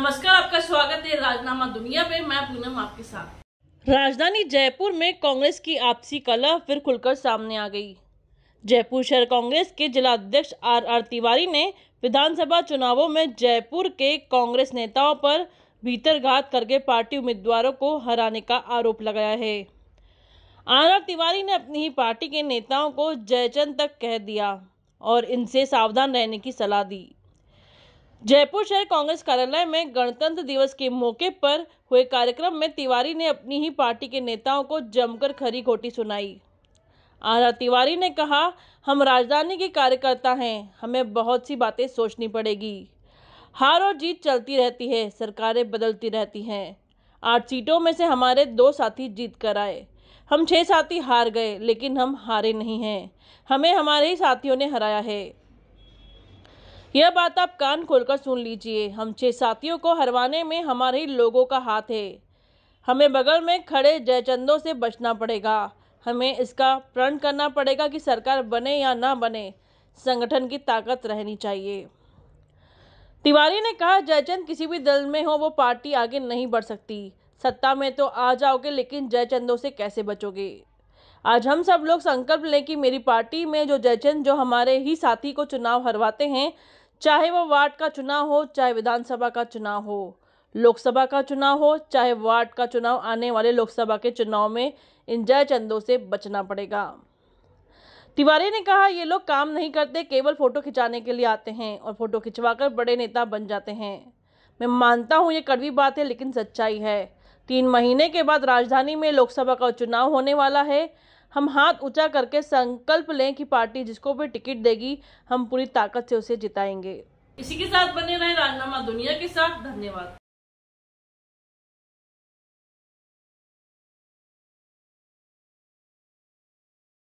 नमस्कार आपका स्वागत है राजनामा दुनिया में मैं पूनम आपके साथ राजधानी जयपुर में कांग्रेस की आपसी कला फिर खुलकर सामने आ गई जयपुर शहर कांग्रेस के जिलाध्यक्ष आर आर तिवारी ने विधानसभा चुनावों में जयपुर के कांग्रेस नेताओं पर भीतरघात करके पार्टी उम्मीदवारों को हराने का आरोप लगाया है आर आर तिवारी ने अपनी ही पार्टी के नेताओं को जयचंद तक कह दिया और इनसे सावधान रहने की सलाह दी जयपुर शहर कांग्रेस कार्यालय में गणतंत्र दिवस के मौके पर हुए कार्यक्रम में तिवारी ने अपनी ही पार्टी के नेताओं को जमकर खरी खोटी सुनाई आरा तिवारी ने कहा हम राजधानी के कार्यकर्ता हैं हमें बहुत सी बातें सोचनी पड़ेगी हार और जीत चलती रहती है सरकारें बदलती रहती हैं आठ सीटों में से हमारे दो साथी जीत कर आए हम छः साथी हार गए लेकिन हम हारे नहीं हैं हमें हमारे ही साथियों ने हराया है यह बात आप कान खोलकर सुन लीजिए हम छह साथियों को हरवाने में हमारे ही लोगों का हाथ है हमें बगल में खड़े जयचंदों से बचना पड़ेगा हमें इसका प्रण करना पड़ेगा कि सरकार बने या ना बने संगठन की ताकत रहनी चाहिए तिवारी ने कहा जयचंद किसी भी दल में हो वो पार्टी आगे नहीं बढ़ सकती सत्ता में तो आ जाओगे लेकिन जयचंदों से कैसे बचोगे आज हम सब लोग संकल्प लें कि मेरी पार्टी में जो जयचंद जो हमारे ही साथी को चुनाव हरवाते हैं चाहे वह वार्ड का चुनाव हो चाहे विधानसभा का चुनाव हो लोकसभा का चुनाव हो चाहे वार्ड का चुनाव आने वाले लोकसभा के चुनाव में इन जय चंदों से बचना पड़ेगा तिवारी ने कहा ये लोग काम नहीं करते केवल फोटो खिंचाने के लिए आते हैं और फोटो खिंचवाकर बड़े नेता बन जाते हैं मैं मानता हूँ ये कड़वी बात है लेकिन सच्चाई है तीन महीने के बाद राजधानी में लोकसभा का चुनाव होने वाला है हम हाथ ऊंचा करके संकल्प लें कि पार्टी जिसको भी टिकट देगी हम पूरी ताकत से उसे जिताएंगे इसी के साथ बने रहे राजनामा दुनिया के साथ धन्यवाद